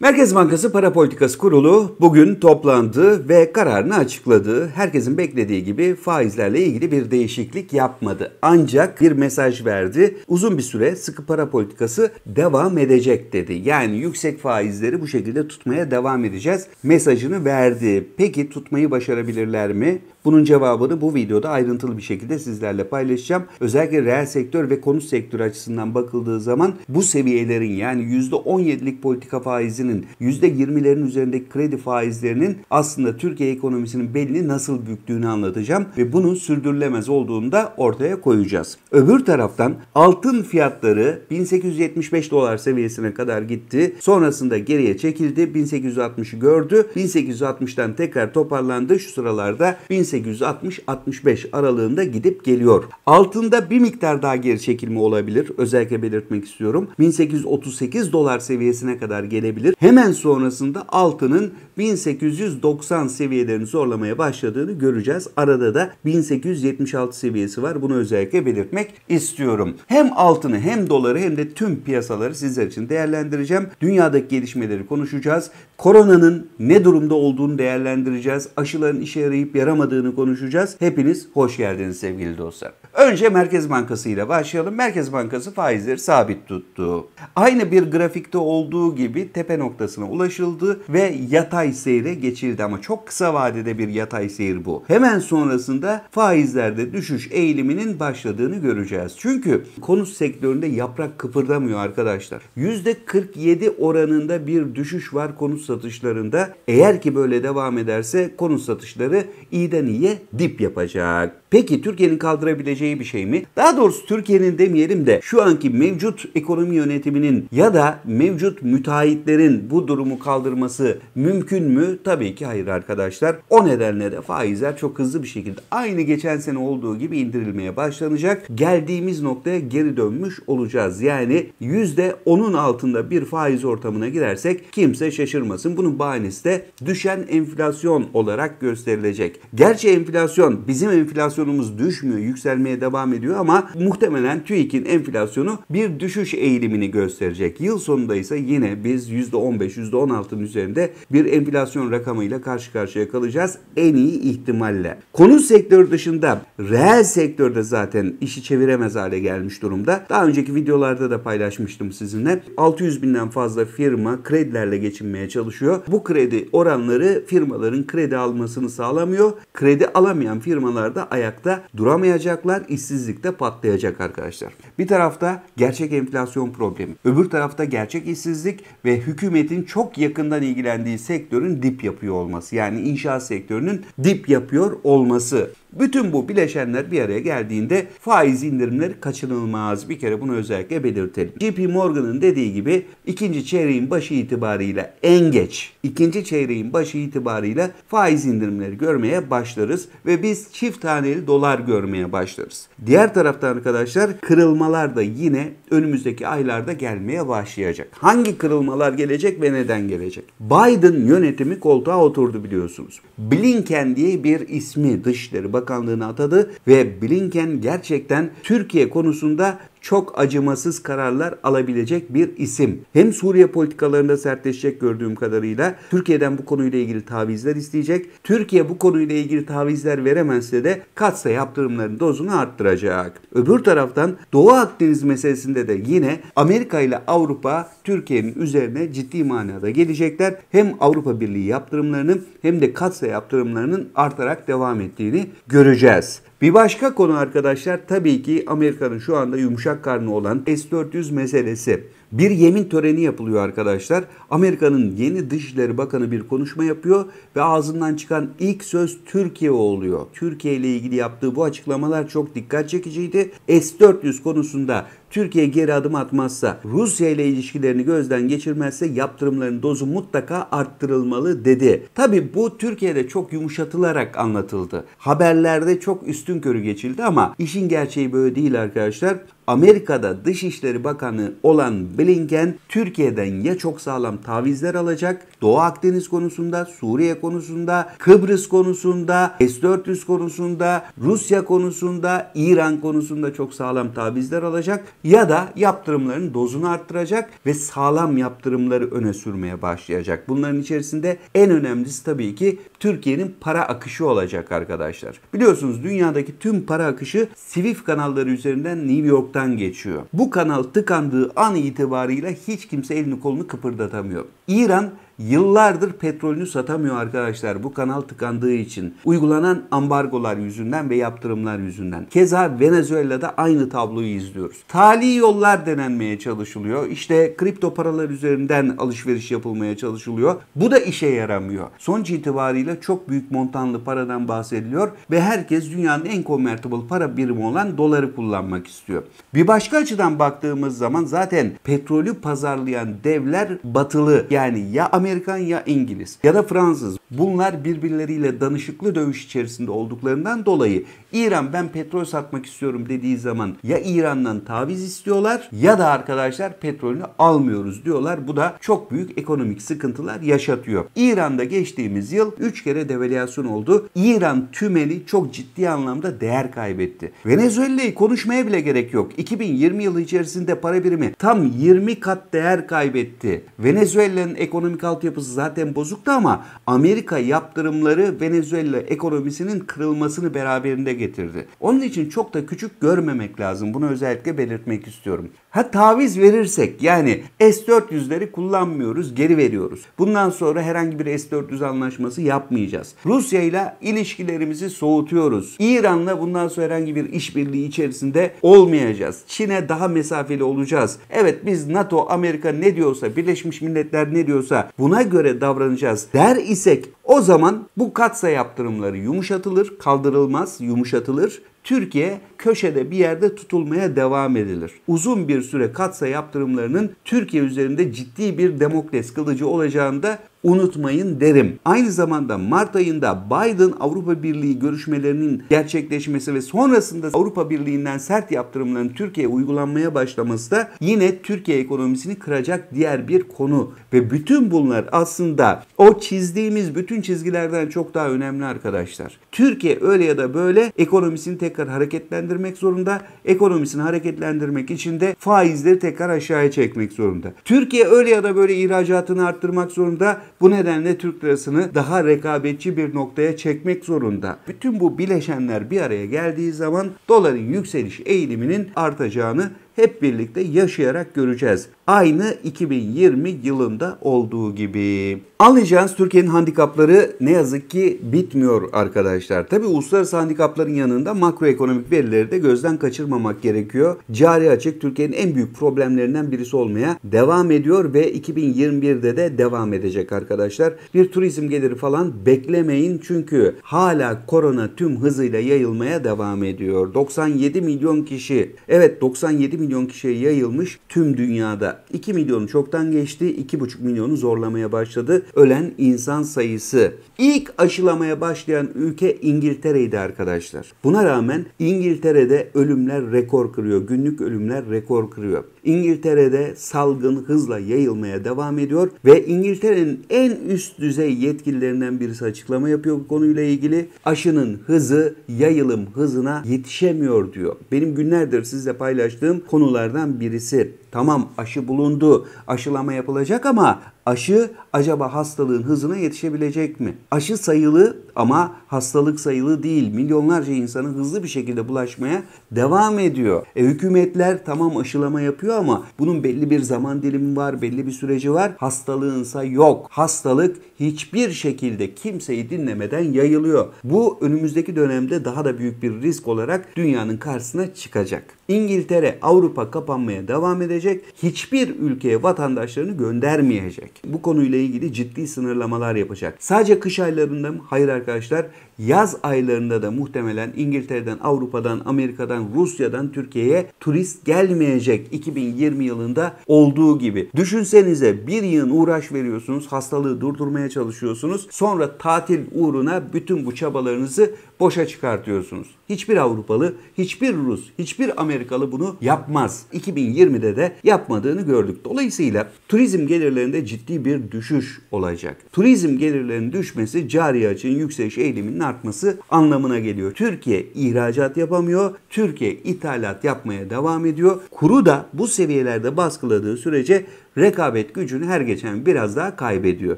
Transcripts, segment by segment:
Merkez Bankası Para Politikası Kurulu bugün toplandı ve kararını açıkladı. Herkesin beklediği gibi faizlerle ilgili bir değişiklik yapmadı. Ancak bir mesaj verdi. Uzun bir süre sıkı para politikası devam edecek dedi. Yani yüksek faizleri bu şekilde tutmaya devam edeceğiz mesajını verdi. Peki tutmayı başarabilirler mi? Bunun cevabını bu videoda ayrıntılı bir şekilde sizlerle paylaşacağım. Özellikle reel sektör ve konut sektörü açısından bakıldığı zaman bu seviyelerin yani %17'lik politika faizinin %20'lerin üzerindeki kredi faizlerinin aslında Türkiye ekonomisinin belini nasıl büktüğünü anlatacağım ve bunun sürdürülemez olduğunu da ortaya koyacağız. Öbür taraftan altın fiyatları 1875 dolar seviyesine kadar gitti. Sonrasında geriye çekildi. 1860'ı gördü. 1860'tan tekrar toparlandı. Şu sıralarda 18 1860-65 aralığında gidip geliyor. Altında bir miktar daha geri çekilme olabilir. Özellikle belirtmek istiyorum. 1838 dolar seviyesine kadar gelebilir. Hemen sonrasında altının 1890 seviyelerini zorlamaya başladığını göreceğiz. Arada da 1876 seviyesi var. Bunu özellikle belirtmek istiyorum. Hem altını hem doları hem de tüm piyasaları sizler için değerlendireceğim. Dünyadaki gelişmeleri konuşacağız. Koronanın ne durumda olduğunu değerlendireceğiz. Aşıların işe yarayıp yaramadığını konuşacağız. Hepiniz hoş geldiniz sevgili dostlar. Önce Merkez Bankası ile başlayalım. Merkez Bankası faizleri sabit tuttu. Aynı bir grafikte olduğu gibi tepe noktasına ulaşıldı ve yatay yatay seyre geçildi ama çok kısa vadede bir yatay seyir bu. Hemen sonrasında faizlerde düşüş eğiliminin başladığını göreceğiz. Çünkü konut sektöründe yaprak kıpırdamıyor arkadaşlar. %47 oranında bir düşüş var konut satışlarında. Eğer ki böyle devam ederse konut satışları iyiden iyiye dip yapacak. Peki Türkiye'nin kaldırabileceği bir şey mi? Daha doğrusu Türkiye'nin demeyelim de şu anki mevcut ekonomi yönetiminin ya da mevcut müteahhitlerin bu durumu kaldırması mümkün mümkün mü? Tabii ki hayır arkadaşlar. O nedenle de faizler çok hızlı bir şekilde aynı geçen sene olduğu gibi indirilmeye başlanacak. Geldiğimiz noktaya geri dönmüş olacağız. Yani %10'un altında bir faiz ortamına girersek kimse şaşırmasın. Bunun bahanesi de düşen enflasyon olarak gösterilecek. Gerçi enflasyon bizim enflasyonumuz düşmüyor, yükselmeye devam ediyor ama muhtemelen TÜİK'in enflasyonu bir düşüş eğilimini gösterecek. Yıl sonunda ise yine biz %15, %16'nın üzerinde bir enflasyon enflasyon rakamıyla karşı karşıya kalacağız en iyi ihtimalle. Konut sektör dışında reel sektörde zaten işi çeviremez hale gelmiş durumda. Daha önceki videolarda da paylaşmıştım sizinle. 600 binden fazla firma kredilerle geçinmeye çalışıyor. Bu kredi oranları firmaların kredi almasını sağlamıyor. Kredi alamayan firmalar da ayakta duramayacaklar, İşsizlik de patlayacak arkadaşlar. Bir tarafta gerçek enflasyon problemi, öbür tarafta gerçek işsizlik ve hükümetin çok yakından ilgilendiği sektör sektörün dip yapıyor olması. Yani inşaat sektörünün dip yapıyor olması. Bütün bu bileşenler bir araya geldiğinde faiz indirimleri kaçınılmaz. Bir kere bunu özellikle belirtelim. JP Morgan'ın dediği gibi ikinci çeyreğin başı itibarıyla en geç ikinci çeyreğin başı itibarıyla faiz indirimleri görmeye başlarız ve biz çift taneli dolar görmeye başlarız. Diğer taraftan arkadaşlar kırılmalar da yine önümüzdeki aylarda gelmeye başlayacak. Hangi kırılmalar gelecek ve neden gelecek? Biden yönetimi koltuğa oturdu biliyorsunuz. Blinken diye bir ismi dışları bak. Bakanlığı'na atadı ve Blinken gerçekten Türkiye konusunda çok acımasız kararlar alabilecek bir isim. Hem Suriye politikalarında sertleşecek gördüğüm kadarıyla Türkiye'den bu konuyla ilgili tavizler isteyecek. Türkiye bu konuyla ilgili tavizler veremezse de katsa yaptırımların dozunu arttıracak. Öbür taraftan Doğu Akdeniz meselesinde de yine Amerika ile Avrupa Türkiye'nin üzerine ciddi manada gelecekler. Hem Avrupa Birliği yaptırımlarının hem de katsa yaptırımlarının artarak devam ettiğini göreceğiz. Bir başka konu arkadaşlar tabii ki Amerika'nın şu anda yumuşak karnı olan S-400 meselesi. Bir yemin töreni yapılıyor arkadaşlar. Amerika'nın yeni Dışişleri Bakanı bir konuşma yapıyor ve ağzından çıkan ilk söz Türkiye oluyor. Türkiye ile ilgili yaptığı bu açıklamalar çok dikkat çekiciydi. S-400 konusunda Türkiye geri adım atmazsa, Rusya ile ilişkilerini gözden geçirmezse yaptırımların dozu mutlaka arttırılmalı dedi. Tabi bu Türkiye'de çok yumuşatılarak anlatıldı. Haberlerde çok üstün körü geçildi ama işin gerçeği böyle değil arkadaşlar. Amerika'da Dışişleri Bakanı olan Blinken Türkiye'den ya çok sağlam tavizler alacak Doğu Akdeniz konusunda, Suriye konusunda, Kıbrıs konusunda, S-400 konusunda, Rusya konusunda, İran konusunda çok sağlam tabizler alacak ya da yaptırımların dozunu arttıracak ve sağlam yaptırımları öne sürmeye başlayacak. Bunların içerisinde en önemlisi tabii ki Türkiye'nin para akışı olacak arkadaşlar. Biliyorsunuz dünyadaki tüm para akışı Swift kanalları üzerinden New York'tan geçiyor. Bu kanal tıkandığı an itibarıyla hiç kimse elini kolunu kıpırdatamıyor. İran Yıllardır petrolünü satamıyor arkadaşlar bu kanal tıkandığı için. Uygulanan ambargolar yüzünden ve yaptırımlar yüzünden. Keza Venezuela'da aynı tabloyu izliyoruz. Tali yollar denenmeye çalışılıyor. İşte kripto paralar üzerinden alışveriş yapılmaya çalışılıyor. Bu da işe yaramıyor. Sonuç itibariyle çok büyük montanlı paradan bahsediliyor ve herkes dünyanın en convertible para birimi olan doları kullanmak istiyor. Bir başka açıdan baktığımız zaman zaten petrolü pazarlayan devler batılı. Yani ya Amerika Amerikan ya İngiliz ya da Fransız. Bunlar birbirleriyle danışıklı dövüş içerisinde olduklarından dolayı İran ben petrol satmak istiyorum dediği zaman ya İran'dan taviz istiyorlar ya da arkadaşlar petrolünü almıyoruz diyorlar. Bu da çok büyük ekonomik sıkıntılar yaşatıyor. İran'da geçtiğimiz yıl 3 kere devalüasyon oldu. İran tümeli çok ciddi anlamda değer kaybetti. Venezuela'yı konuşmaya bile gerek yok. 2020 yılı içerisinde para birimi tam 20 kat değer kaybetti. Venezuela'nın ekonomik altı yapısı zaten bozuktu ama Amerika yaptırımları Venezuela ekonomisinin kırılmasını beraberinde getirdi. Onun için çok da küçük görmemek lazım. Bunu özellikle belirtmek istiyorum. Ha taviz verirsek yani S-400'leri kullanmıyoruz, geri veriyoruz. Bundan sonra herhangi bir S-400 anlaşması yapmayacağız. Rusya ile ilişkilerimizi soğutuyoruz. İran'la bundan sonra herhangi bir işbirliği içerisinde olmayacağız. Çin'e daha mesafeli olacağız. Evet biz NATO, Amerika ne diyorsa, Birleşmiş Milletler ne diyorsa buna ona göre davranacağız der isek o zaman bu katsa yaptırımları yumuşatılır, kaldırılmaz, yumuşatılır. Türkiye köşede bir yerde tutulmaya devam edilir. Uzun bir süre katsa yaptırımlarının Türkiye üzerinde ciddi bir demokles kılıcı olacağını da unutmayın derim. Aynı zamanda Mart ayında Biden Avrupa Birliği görüşmelerinin gerçekleşmesi ve sonrasında Avrupa Birliği'nden sert yaptırımların Türkiye'ye uygulanmaya başlaması da yine Türkiye ekonomisini kıracak diğer bir konu. Ve bütün bunlar aslında o çizdiğimiz bütün çizgilerden çok daha önemli arkadaşlar. Türkiye öyle ya da böyle ekonomisini tekrar hareketlendirmek zorunda. Ekonomisini hareketlendirmek için de faizleri tekrar aşağıya çekmek zorunda. Türkiye öyle ya da böyle ihracatını arttırmak zorunda bu nedenle Türk lirasını daha rekabetçi bir noktaya çekmek zorunda. Bütün bu bileşenler bir araya geldiği zaman doların yükseliş eğiliminin artacağını hep birlikte yaşayarak göreceğiz. Aynı 2020 yılında olduğu gibi. Anlayacağınız Türkiye'nin handikapları ne yazık ki bitmiyor arkadaşlar. Tabi uluslararası handikapların yanında makroekonomik verileri de gözden kaçırmamak gerekiyor. Cari açık Türkiye'nin en büyük problemlerinden birisi olmaya devam ediyor ve 2021'de de devam edecek arkadaşlar. Bir turizm geliri falan beklemeyin çünkü hala korona tüm hızıyla yayılmaya devam ediyor. 97 milyon kişi. Evet 97 milyon milyon kişiye yayılmış tüm dünyada. 2 milyonu çoktan geçti, 2,5 milyonu zorlamaya başladı ölen insan sayısı. İlk aşılamaya başlayan ülke İngiltere'ydi arkadaşlar. Buna rağmen İngiltere'de ölümler rekor kırıyor. Günlük ölümler rekor kırıyor. İngiltere'de salgın hızla yayılmaya devam ediyor ve İngiltere'nin en üst düzey yetkililerinden birisi açıklama yapıyor bu konuyla ilgili. Aşının hızı yayılım hızına yetişemiyor diyor. Benim günlerdir sizle paylaştığım konu konulardan birisi. Tamam aşı bulundu, aşılama yapılacak ama Aşı acaba hastalığın hızına yetişebilecek mi? Aşı sayılı ama hastalık sayılı değil. Milyonlarca insanın hızlı bir şekilde bulaşmaya devam ediyor. E, hükümetler tamam aşılama yapıyor ama bunun belli bir zaman dilimi var, belli bir süreci var. Hastalığınsa yok. Hastalık hiçbir şekilde kimseyi dinlemeden yayılıyor. Bu önümüzdeki dönemde daha da büyük bir risk olarak dünyanın karşısına çıkacak. İngiltere, Avrupa kapanmaya devam edecek. Hiçbir ülkeye vatandaşlarını göndermeyecek. Bu konuyla ilgili ciddi sınırlamalar yapacak. Sadece kış aylarında mı? Hayır arkadaşlar. Yaz aylarında da muhtemelen İngiltere'den, Avrupa'dan, Amerika'dan, Rusya'dan Türkiye'ye turist gelmeyecek 2020 yılında olduğu gibi. Düşünsenize bir yığın uğraş veriyorsunuz, hastalığı durdurmaya çalışıyorsunuz. Sonra tatil uğruna bütün bu çabalarınızı boşa çıkartıyorsunuz. Hiçbir Avrupalı, hiçbir Rus, hiçbir Amerikalı bunu yapmaz. 2020'de de yapmadığını gördük. Dolayısıyla turizm gelirlerinde ciddi bir düşüş olacak. Turizm gelirlerinin düşmesi cari açığın yükseliş eğiliminin artması anlamına geliyor. Türkiye ihracat yapamıyor. Türkiye ithalat yapmaya devam ediyor. Kuru da bu seviyelerde baskıladığı sürece rekabet gücünü her geçen biraz daha kaybediyor.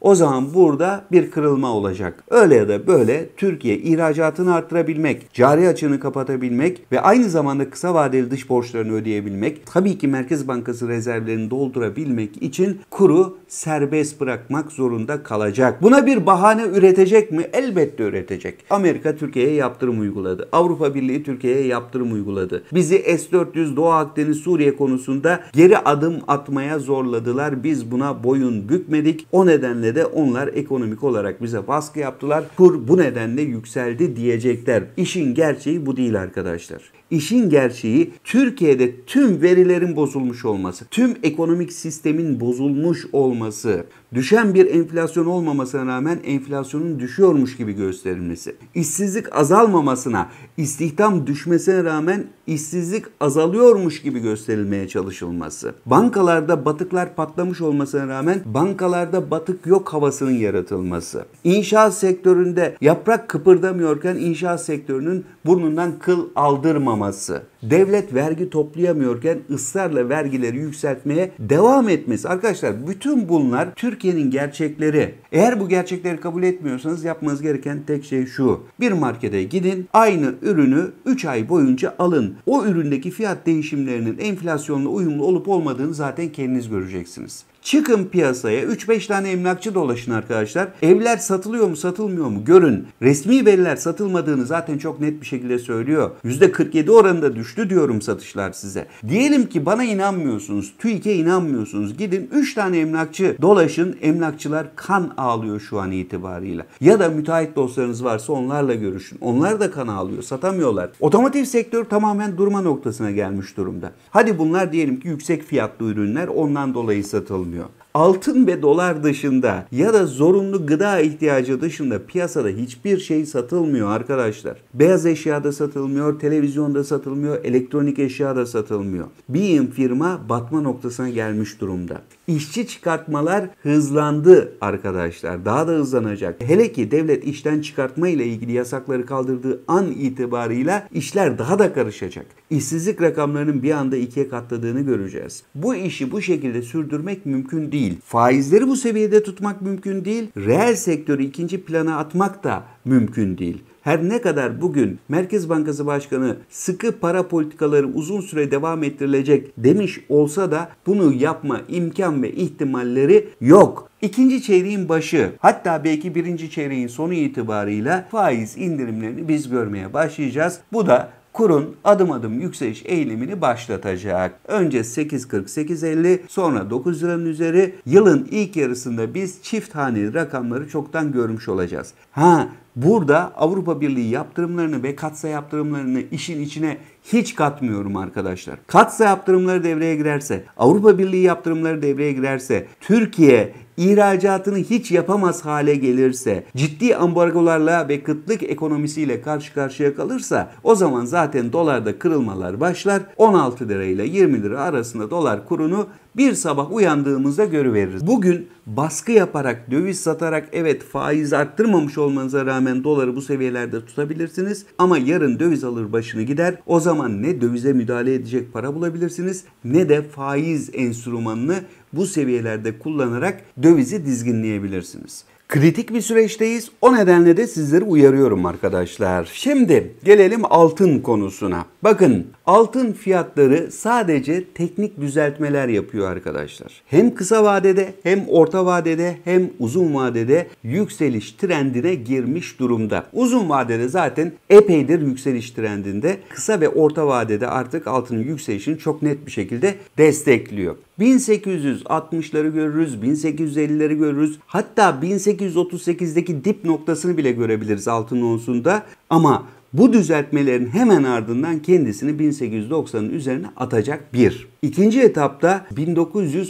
O zaman burada bir kırılma olacak. Öyle ya da böyle Türkiye ihracatını arttırabilmek, cari açığını kapatabilmek ve aynı zamanda kısa vadeli dış borçlarını ödeyebilmek, tabii ki Merkez Bankası rezervlerini doldurabilmek için kuru serbest bırakmak zorunda kalacak. Buna bir bahane üretecek mi? Elbette üretecek. Amerika Türkiye'ye yaptırım uyguladı. Avrupa Birliği Türkiye'ye yaptırım uyguladı. Bizi S-400 Doğu Akdeniz Suriye konusunda geri adım atmaya zorladı uyguladılar. Biz buna boyun bükmedik. O nedenle de onlar ekonomik olarak bize baskı yaptılar. Kur bu nedenle yükseldi diyecekler. İşin gerçeği bu değil arkadaşlar. İşin gerçeği Türkiye'de tüm verilerin bozulmuş olması, tüm ekonomik sistemin bozulmuş olması, düşen bir enflasyon olmamasına rağmen enflasyonun düşüyormuş gibi gösterilmesi, işsizlik azalmamasına, istihdam düşmesine rağmen işsizlik azalıyormuş gibi gösterilmeye çalışılması, bankalarda batıklar patlamış olmasına rağmen bankalarda batık yok havasının yaratılması, inşaat sektöründe yaprak kıpırdamıyorken inşaat sektörünün burnundan kıl aldırmaması, olmaması, devlet vergi toplayamıyorken ısrarla vergileri yükseltmeye devam etmesi. Arkadaşlar bütün bunlar Türkiye'nin gerçekleri. Eğer bu gerçekleri kabul etmiyorsanız yapmanız gereken tek şey şu. Bir markete gidin, aynı ürünü 3 ay boyunca alın. O üründeki fiyat değişimlerinin enflasyonla uyumlu olup olmadığını zaten kendiniz göreceksiniz. Çıkın piyasaya 3-5 tane emlakçı dolaşın arkadaşlar. Evler satılıyor mu satılmıyor mu görün. Resmi veriler satılmadığını zaten çok net bir şekilde söylüyor. %47 oranında düştü diyorum satışlar size. Diyelim ki bana inanmıyorsunuz. TÜİK'e inanmıyorsunuz. Gidin 3 tane emlakçı dolaşın. Emlakçılar kan ağlıyor şu an itibarıyla. Ya da müteahhit dostlarınız varsa onlarla görüşün. Onlar da kan ağlıyor. Satamıyorlar. Otomotiv sektör tamamen durma noktasına gelmiş durumda. Hadi bunlar diyelim ki yüksek fiyatlı ürünler ondan dolayı satılmıyor. себя. altın ve dolar dışında ya da zorunlu gıda ihtiyacı dışında piyasada hiçbir şey satılmıyor arkadaşlar. Beyaz eşyada satılmıyor, televizyonda satılmıyor, elektronik eşyada satılmıyor. Bir firma batma noktasına gelmiş durumda. İşçi çıkartmalar hızlandı arkadaşlar. Daha da hızlanacak. Hele ki devlet işten çıkartma ile ilgili yasakları kaldırdığı an itibarıyla işler daha da karışacak. İşsizlik rakamlarının bir anda ikiye katladığını göreceğiz. Bu işi bu şekilde sürdürmek mümkün değil değil. Faizleri bu seviyede tutmak mümkün değil. Reel sektörü ikinci plana atmak da mümkün değil. Her ne kadar bugün Merkez Bankası Başkanı sıkı para politikaları uzun süre devam ettirilecek demiş olsa da bunu yapma imkan ve ihtimalleri yok. İkinci çeyreğin başı hatta belki birinci çeyreğin sonu itibarıyla faiz indirimlerini biz görmeye başlayacağız. Bu da kurun adım adım yükseliş eğilimini başlatacak. Önce 8.40-8.50 sonra 9 liranın üzeri yılın ilk yarısında biz çift haneli rakamları çoktan görmüş olacağız. Ha Burada Avrupa Birliği yaptırımlarını ve katsa yaptırımlarını işin içine hiç katmıyorum arkadaşlar. Katsa yaptırımları devreye girerse, Avrupa Birliği yaptırımları devreye girerse, Türkiye ihracatını hiç yapamaz hale gelirse, ciddi ambargolarla ve kıtlık ekonomisiyle karşı karşıya kalırsa o zaman zaten dolarda kırılmalar başlar. 16 lira ile 20 lira arasında dolar kurunu bir sabah uyandığımızda görüveririz. Bugün baskı yaparak, döviz satarak evet faiz arttırmamış olmanıza rağmen doları bu seviyelerde tutabilirsiniz. Ama yarın döviz alır başını gider. O zaman ne dövize müdahale edecek para bulabilirsiniz ne de faiz enstrümanını bu seviyelerde kullanarak dövizi dizginleyebilirsiniz. Kritik bir süreçteyiz. O nedenle de sizleri uyarıyorum arkadaşlar. Şimdi gelelim altın konusuna. Bakın altın fiyatları sadece teknik düzeltmeler yapıyor arkadaşlar. Hem kısa vadede hem orta vadede hem uzun vadede yükseliş trendine girmiş durumda. Uzun vadede zaten epeydir yükseliş trendinde. Kısa ve orta vadede artık altının yükselişini çok net bir şekilde destekliyor. 1860'ları görürüz, 1850'leri görürüz. Hatta 1838'deki dip noktasını bile görebiliriz altın onsunda. Ama bu düzeltmelerin hemen ardından kendisini 1890'ın üzerine atacak bir. İkinci etapta 1930-40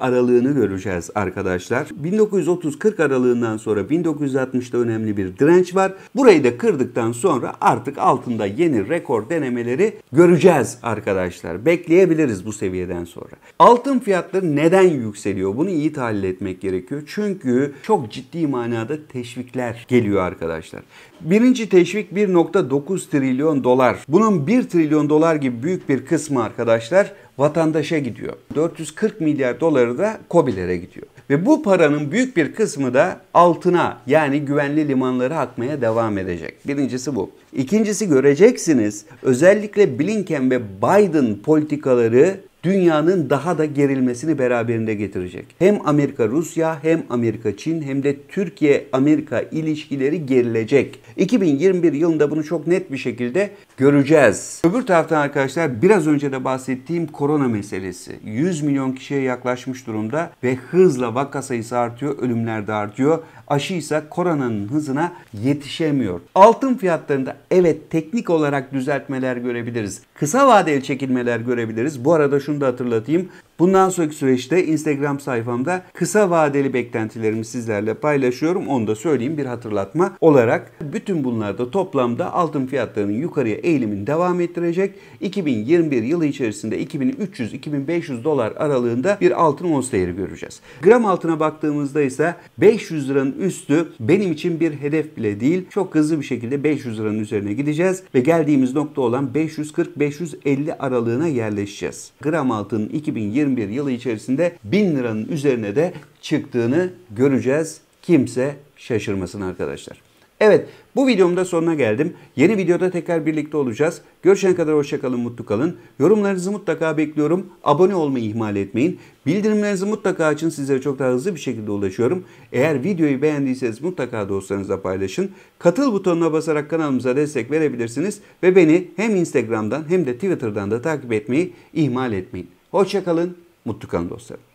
aralığını göreceğiz arkadaşlar. 1930-40 aralığından sonra 1960'da önemli bir direnç var. Burayı da kırdıktan sonra artık altında yeni rekor denemeleri göreceğiz arkadaşlar. Bekleyebiliriz bu seviyeden sonra. Altın fiyatları neden yükseliyor? Bunu iyi tahlil etmek gerekiyor. Çünkü çok ciddi manada teşvikler geliyor arkadaşlar. Birinci teşvik 1.9 trilyon dolar. Bunun 1 trilyon dolar gibi büyük bir kısmı arkadaşlar vatandaşa gidiyor. 440 milyar doları da COBİ'lere gidiyor. Ve bu paranın büyük bir kısmı da altına yani güvenli limanlara akmaya devam edecek. Birincisi bu. İkincisi göreceksiniz özellikle Blinken ve Biden politikaları dünyanın daha da gerilmesini beraberinde getirecek. Hem Amerika-Rusya hem Amerika-Çin hem de Türkiye-Amerika ilişkileri gerilecek. 2021 yılında bunu çok net bir şekilde göreceğiz. Öbür taraftan arkadaşlar biraz önce de bahsettiğim korona meselesi. 100 milyon kişiye yaklaşmış durumda ve hızla vaka sayısı artıyor, ölümler de artıyor aşıysa koronanın hızına yetişemiyor. Altın fiyatlarında evet teknik olarak düzeltmeler görebiliriz. Kısa vadeli çekilmeler görebiliriz. Bu arada şunu da hatırlatayım. Bundan sonraki süreçte Instagram sayfamda kısa vadeli beklentilerimi sizlerle paylaşıyorum. Onu da söyleyeyim bir hatırlatma olarak. Bütün bunlarda toplamda altın fiyatlarının yukarıya eğilimini devam ettirecek. 2021 yılı içerisinde 2300-2500 dolar aralığında bir altın ons değeri göreceğiz. Gram altına baktığımızda ise 500 liranın üstü benim için bir hedef bile değil. Çok hızlı bir şekilde 500 liranın üzerine gideceğiz ve geldiğimiz nokta olan 540-550 aralığına yerleşeceğiz. Gram altının 2020 2021 yılı içerisinde 1000 liranın üzerine de çıktığını göreceğiz. Kimse şaşırmasın arkadaşlar. Evet bu videomda sonuna geldim. Yeni videoda tekrar birlikte olacağız. Görüşene kadar hoşçakalın, mutlu kalın. Yorumlarınızı mutlaka bekliyorum. Abone olmayı ihmal etmeyin. Bildirimlerinizi mutlaka açın. Sizlere çok daha hızlı bir şekilde ulaşıyorum. Eğer videoyu beğendiyseniz mutlaka dostlarınızla paylaşın. Katıl butonuna basarak kanalımıza destek verebilirsiniz. Ve beni hem Instagram'dan hem de Twitter'dan da takip etmeyi ihmal etmeyin. Hoşçakalın, mutlu kalın dostlarım.